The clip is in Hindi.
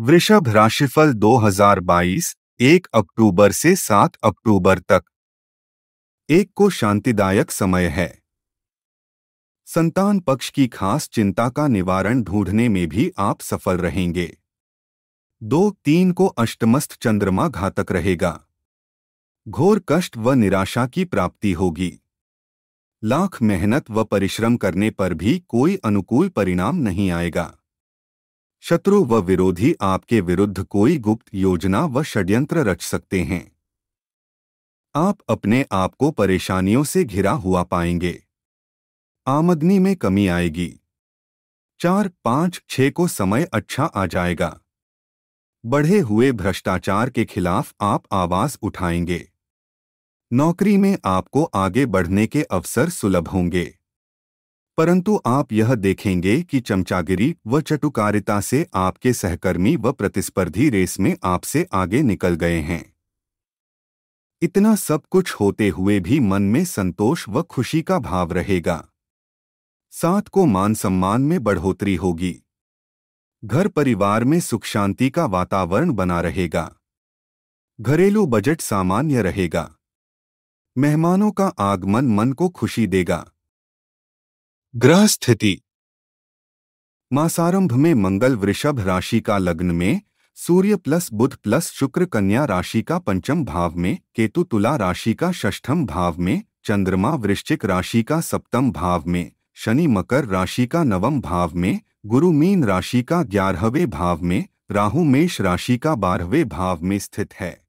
वृषभ राशिफल 2022 एक अक्टूबर से 7 अक्टूबर तक एक को शांतिदायक समय है संतान पक्ष की खास चिंता का निवारण ढूंढने में भी आप सफल रहेंगे दो तीन को अष्टमस्थ चंद्रमा घातक रहेगा घोर कष्ट व निराशा की प्राप्ति होगी लाख मेहनत व परिश्रम करने पर भी कोई अनुकूल परिणाम नहीं आएगा शत्रु व विरोधी आपके विरुद्ध कोई गुप्त योजना व षड्यंत्र रच सकते हैं आप अपने आप को परेशानियों से घिरा हुआ पाएंगे आमदनी में कमी आएगी चार पांच छः को समय अच्छा आ जाएगा बढ़े हुए भ्रष्टाचार के खिलाफ आप आवाज उठाएंगे नौकरी में आपको आगे बढ़ने के अवसर सुलभ होंगे परंतु आप यह देखेंगे कि चमचागिरी व चटुकारिता से आपके सहकर्मी व प्रतिस्पर्धी रेस में आपसे आगे निकल गए हैं इतना सब कुछ होते हुए भी मन में संतोष व खुशी का भाव रहेगा साथ को मान सम्मान में बढ़ोतरी होगी घर परिवार में सुख शांति का वातावरण बना रहेगा घरेलू बजट सामान्य रहेगा मेहमानों का आगमन मन को खुशी देगा ग्रह स्थिति मासारंभ में मंगल वृषभ राशि का लग्न में सूर्य प्लस बुध प्लस शुक्र कन्या राशि का पंचम भाव में केतु तुला राशि का षष्ठम भाव में चंद्रमा वृश्चिक राशि का सप्तम भाव में शनि मकर राशि का नवम भाव में गुरु मीन राशि का ग्यारहवें भाव में राहु मेष राशि का बारहवें भाव में स्थित है